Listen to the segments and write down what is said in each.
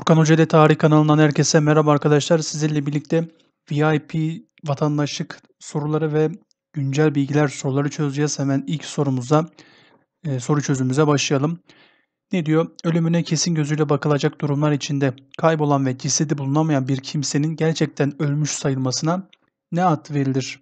Furkan Hoca ile Tarih kanalından herkese merhaba arkadaşlar. Sizinle birlikte VIP vatandaşlık soruları ve güncel bilgiler soruları çözeceğiz. Hemen ilk sorumuza, e, soru çözümüze başlayalım. Ne diyor? Ölümüne kesin gözüyle bakılacak durumlar içinde kaybolan ve cesedi bulunamayan bir kimsenin gerçekten ölmüş sayılmasına ne ad verilir?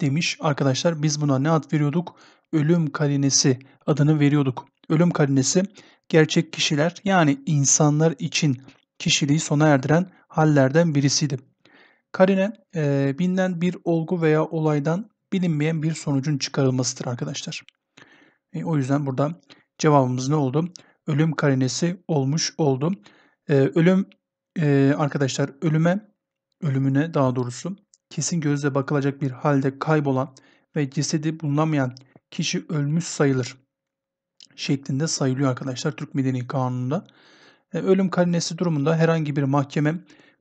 Demiş arkadaşlar biz buna ne ad veriyorduk? Ölüm kalinesi adını veriyorduk ölüm karinesi gerçek kişiler yani insanlar için kişiliği sona erdiren hallerden birisiydi. Karine e, bilinen bir olgu veya olaydan bilinmeyen bir sonucun çıkarılmasıdır arkadaşlar. E, o yüzden burada cevabımız ne oldu? Ölüm karinesi olmuş oldu. E, ölüm e, arkadaşlar ölüme ölümüne daha doğrusu kesin gözle bakılacak bir halde kaybolan ve cesedi bulunamayan kişi ölmüş sayılır şeklinde sayılıyor arkadaşlar Türk Medeni Kanunu'nda. E, ölüm karinesi durumunda herhangi bir mahkeme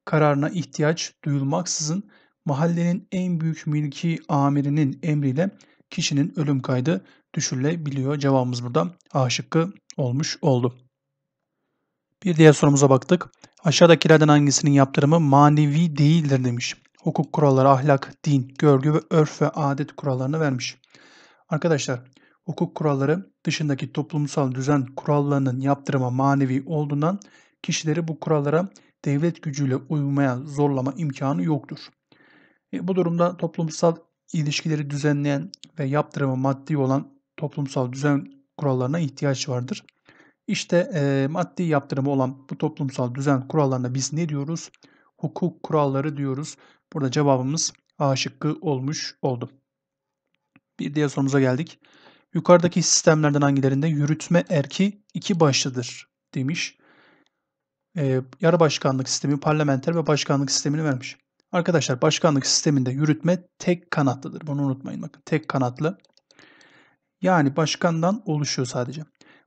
kararına ihtiyaç duyulmaksızın mahallenin en büyük milki amirinin emriyle kişinin ölüm kaydı düşürülebiliyor. Cevabımız burada A şıkkı olmuş oldu. Bir diğer sorumuza baktık. Aşağıdakilerden hangisinin yaptırımı manevi değildir demiş. Hukuk kuralları, ahlak, din, görgü ve örf ve adet kurallarını vermiş. Arkadaşlar hukuk kuralları dışındaki toplumsal düzen kurallarının yaptırıma manevi olduğundan kişileri bu kurallara devlet gücüyle uymaya zorlama imkanı yoktur. E, bu durumda toplumsal ilişkileri düzenleyen ve yaptırımı maddi olan toplumsal düzen kurallarına ihtiyaç vardır. İşte e, maddi yaptırımı olan bu toplumsal düzen kurallarına biz ne diyoruz? Hukuk kuralları diyoruz. Burada cevabımız A şıkkı olmuş oldu. Bir diğer sorumuza geldik. Yukarıdaki sistemlerden hangilerinde yürütme erki iki başlıdır demiş. Ee, yarı başkanlık sistemi, parlamenter ve başkanlık sistemini vermiş. Arkadaşlar başkanlık sisteminde yürütme tek kanatlıdır. Bunu unutmayın bakın. Tek kanatlı. Yani başkandan oluşuyor sadece.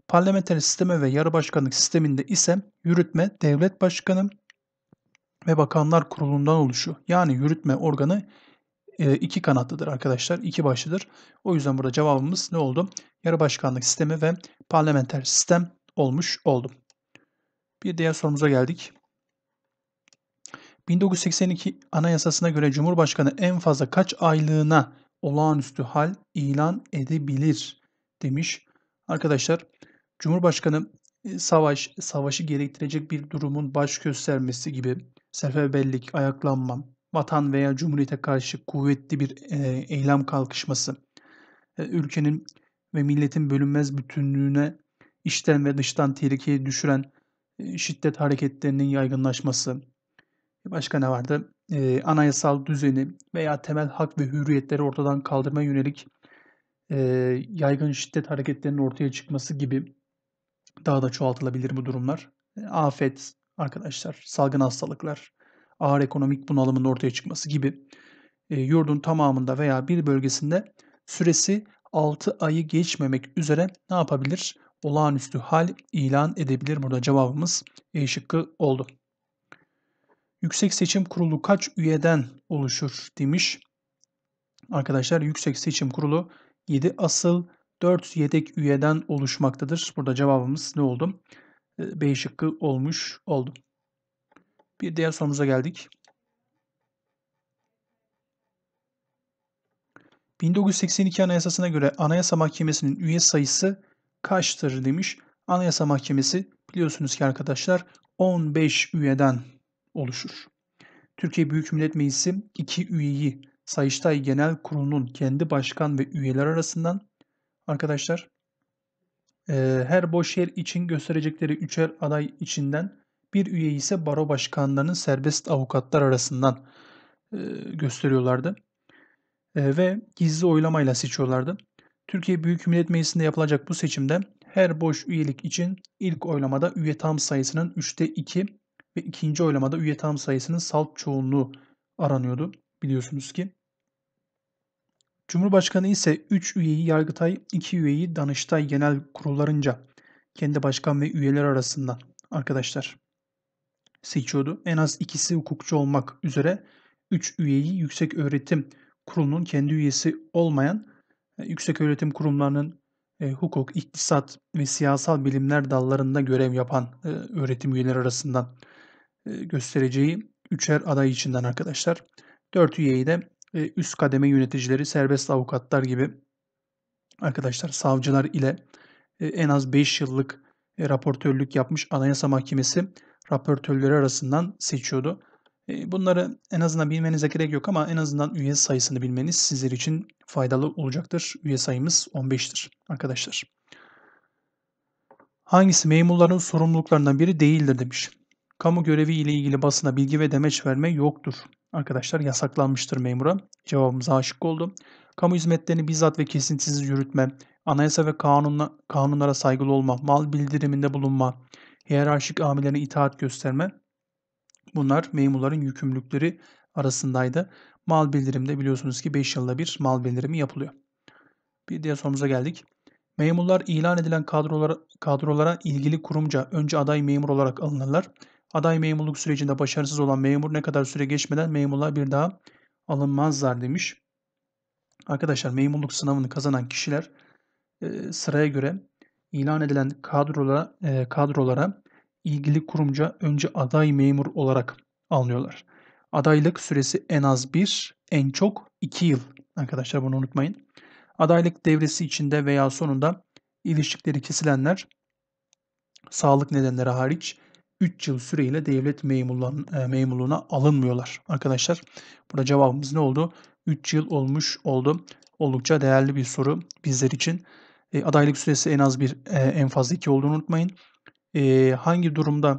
Parlamenter sisteme ve yarı başkanlık sisteminde ise yürütme devlet başkanı ve bakanlar kurulundan oluşuyor. Yani yürütme organı ee, iki kanatlıdır arkadaşlar. iki başlıdır. O yüzden burada cevabımız ne oldu? Yarı başkanlık sistemi ve parlamenter sistem olmuş oldu. Bir diğer sorumuza geldik. 1982 Anayasasına göre Cumhurbaşkanı en fazla kaç aylığına olağanüstü hal ilan edebilir demiş. Arkadaşlar Cumhurbaşkanı e, savaş, savaşı gerektirecek bir durumun baş göstermesi gibi seferberlik, ayaklanmam vatan veya cumhuriyete karşı kuvvetli bir e, eylem kalkışması, e, ülkenin ve milletin bölünmez bütünlüğüne içten ve dıştan tehlikeye düşüren e, şiddet hareketlerinin yaygınlaşması, başka ne vardı? anayasal düzeni veya temel hak ve hürriyetleri ortadan kaldırma yönelik yaygın şiddet hareketlerinin ortaya çıkması gibi daha da çoğaltılabilir bu durumlar. afet arkadaşlar, salgın hastalıklar, ağır ekonomik bunalımın ortaya çıkması gibi e, yurdun tamamında veya bir bölgesinde süresi 6 ayı geçmemek üzere ne yapabilir? Olağanüstü hal ilan edebilir. Burada cevabımız E şıkkı oldu. Yüksek Seçim Kurulu kaç üyeden oluşur demiş. Arkadaşlar Yüksek Seçim Kurulu 7 asıl 4 yedek üyeden oluşmaktadır. Burada cevabımız ne oldu? E, B şıkkı olmuş oldu. Bir diğer sorumuza geldik. 1982 Anayasasına göre Anayasa Mahkemesi'nin üye sayısı kaçtır demiş. Anayasa Mahkemesi biliyorsunuz ki arkadaşlar 15 üyeden oluşur. Türkiye Büyük Millet Meclisi 2 üyeyi Sayıştay Genel Kurulu'nun kendi başkan ve üyeler arasından arkadaşlar e, her boş yer için gösterecekleri üçer aday içinden bir üye ise baro başkanlarının serbest avukatlar arasından e, gösteriyorlardı. E, ve gizli oylamayla seçiyorlardı. Türkiye Büyük Millet Meclisi'nde yapılacak bu seçimde her boş üyelik için ilk oylamada üye tam sayısının 3'te 2 ve ikinci oylamada üye tam sayısının salt çoğunluğu aranıyordu biliyorsunuz ki. Cumhurbaşkanı ise 3 üyeyi Yargıtay, 2 üyeyi Danıştay genel kurullarınca kendi başkan ve üyeler arasında arkadaşlar seçiyordu. En az ikisi hukukçu olmak üzere 3 üyeyi Yüksek Öğretim Kurulu'nun kendi üyesi olmayan e, yüksek öğretim kurumlarının e, hukuk, iktisat ve siyasal bilimler dallarında görev yapan e, öğretim üyeleri arasından e, göstereceği üçer aday içinden arkadaşlar. Dört üyeyi de e, üst kademe yöneticileri, serbest avukatlar gibi arkadaşlar savcılar ile e, en az 5 yıllık e, raportörlük yapmış Anayasa Mahkemesi raportörleri arasından seçiyordu. E, bunları en azından bilmenize gerek yok ama en azından üye sayısını bilmeniz sizler için faydalı olacaktır. Üye sayımız 15'tir arkadaşlar. Hangisi memurların sorumluluklarından biri değildir demiş. Kamu görevi ile ilgili basına bilgi ve demeç verme yoktur. Arkadaşlar yasaklanmıştır memura. Cevabımız aşık oldu. Kamu hizmetlerini bizzat ve kesintisiz yürütme, anayasa ve kanunla, kanunlara saygılı olma, mal bildiriminde bulunma, hiyerarşik amirlere itaat gösterme bunlar memurların yükümlülükleri arasındaydı. Mal bildirimde biliyorsunuz ki 5 yılda bir mal bildirimi yapılıyor. Bir diğer sorumuza geldik. Memurlar ilan edilen kadrolara, kadrolara ilgili kurumca önce aday memur olarak alınırlar. Aday memurluk sürecinde başarısız olan memur ne kadar süre geçmeden memurlar bir daha alınmazlar demiş. Arkadaşlar memurluk sınavını kazanan kişiler e, sıraya göre ilan edilen kadrolara, e, kadrolara ilgili kurumca önce aday memur olarak alınıyorlar. Adaylık süresi en az bir, en çok iki yıl. Arkadaşlar bunu unutmayın. Adaylık devresi içinde veya sonunda ilişkileri kesilenler sağlık nedenleri hariç 3 yıl süreyle devlet e, memurluğuna alınmıyorlar. Arkadaşlar burada cevabımız ne oldu? 3 yıl olmuş oldu. Oldukça değerli bir soru bizler için. E, adaylık süresi en az bir, e, en fazla iki olduğunu unutmayın. E, hangi durumda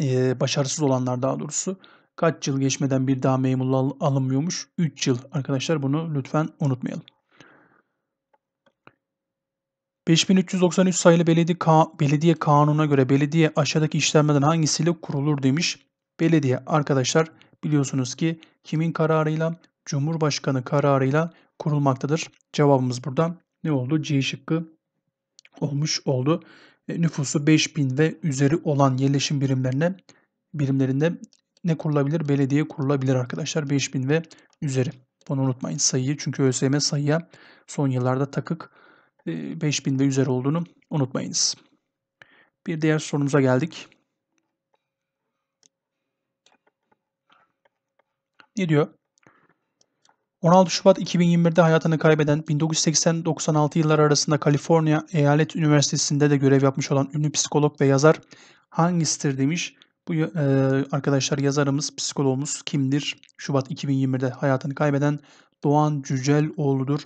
e, başarısız olanlar daha doğrusu kaç yıl geçmeden bir daha memurlu alınmıyormuş? 3 yıl. Arkadaşlar bunu lütfen unutmayalım. 5393 sayılı belediye, ka belediye kanununa göre belediye aşağıdaki işlemlerden hangisiyle kurulur demiş. Belediye arkadaşlar biliyorsunuz ki kimin kararıyla? Cumhurbaşkanı kararıyla kurulmaktadır. Cevabımız burada ne oldu? C şıkkı olmuş oldu. E, nüfusu 5000 ve üzeri olan yerleşim birimlerine birimlerinde ne kurulabilir? Belediye kurulabilir arkadaşlar. 5000 ve üzeri. Bunu unutmayın sayıyı. Çünkü ÖSYM sayıya son yıllarda takık 5000 e, ve üzeri olduğunu unutmayınız. Bir diğer sorumuza geldik. Ne diyor? 16 Şubat 2021'de hayatını kaybeden 1980-96 yılları arasında Kaliforniya Eyalet Üniversitesi'nde de görev yapmış olan ünlü psikolog ve yazar hangisidir demiş. Bu e, arkadaşlar yazarımız, psikologumuz kimdir? Şubat 2021'de hayatını kaybeden Doğan Cüceloğlu'dur.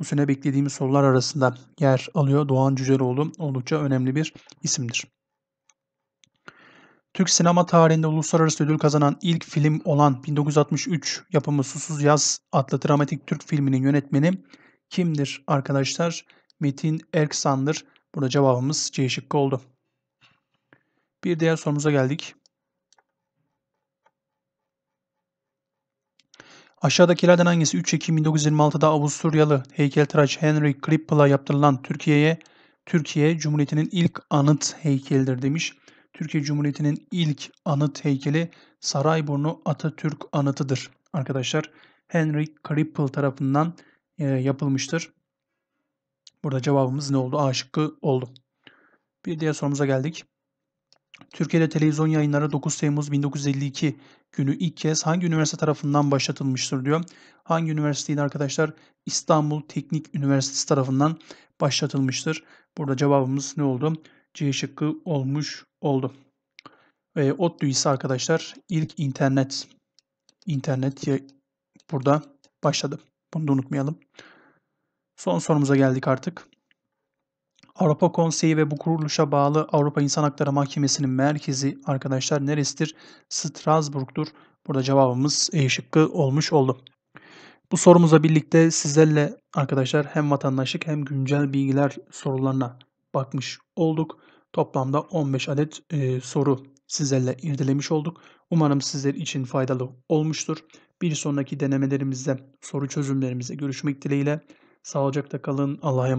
Bu sene beklediğimiz sorular arasında yer alıyor. Doğan Cüceloğlu oldukça önemli bir isimdir. Türk sinema tarihinde uluslararası ödül kazanan ilk film olan 1963 yapımı Susuz Yaz adlı dramatik Türk filminin yönetmeni kimdir arkadaşlar? Metin Erksan'dır. Burada cevabımız C şıkkı oldu. Bir diğer sorumuza geldik. Aşağıdakilerden hangisi 3 Ekim 1926'da Avusturyalı heykeltıraş Henry Krippel'a yaptırılan Türkiye'ye Türkiye Cumhuriyeti'nin ilk anıt heykeldir demiş. Türkiye Cumhuriyeti'nin ilk anıt heykeli Sarayburnu Atatürk Anıtı'dır. Arkadaşlar Henry Kripal tarafından e, yapılmıştır. Burada cevabımız ne oldu? A şıkkı oldu. Bir diğer sorumuza geldik. Türkiye'de televizyon yayınları 9 Temmuz 1952 günü ilk kez hangi üniversite tarafından başlatılmıştır diyor. Hangi üniversiteydi arkadaşlar? İstanbul Teknik Üniversitesi tarafından başlatılmıştır. Burada cevabımız ne oldu? C şıkkı olmuş oldu. Ve ODTÜ ise arkadaşlar ilk internet internet burada başladı. Bunu da unutmayalım. Son sorumuza geldik artık. Avrupa Konseyi ve bu kuruluşa bağlı Avrupa İnsan Hakları Mahkemesi'nin merkezi arkadaşlar neresidir? Strasbourg'dur. Burada cevabımız E şıkkı olmuş oldu. Bu sorumuza birlikte sizlerle arkadaşlar hem vatandaşlık hem güncel bilgiler sorularına bakmış olduk. Toplamda 15 adet e, soru sizlerle irdelemiş olduk. Umarım sizler için faydalı olmuştur. Bir sonraki denemelerimizde soru çözümlerimize görüşmek dileğiyle. Sağlıcakla kalın. Allah'a emanet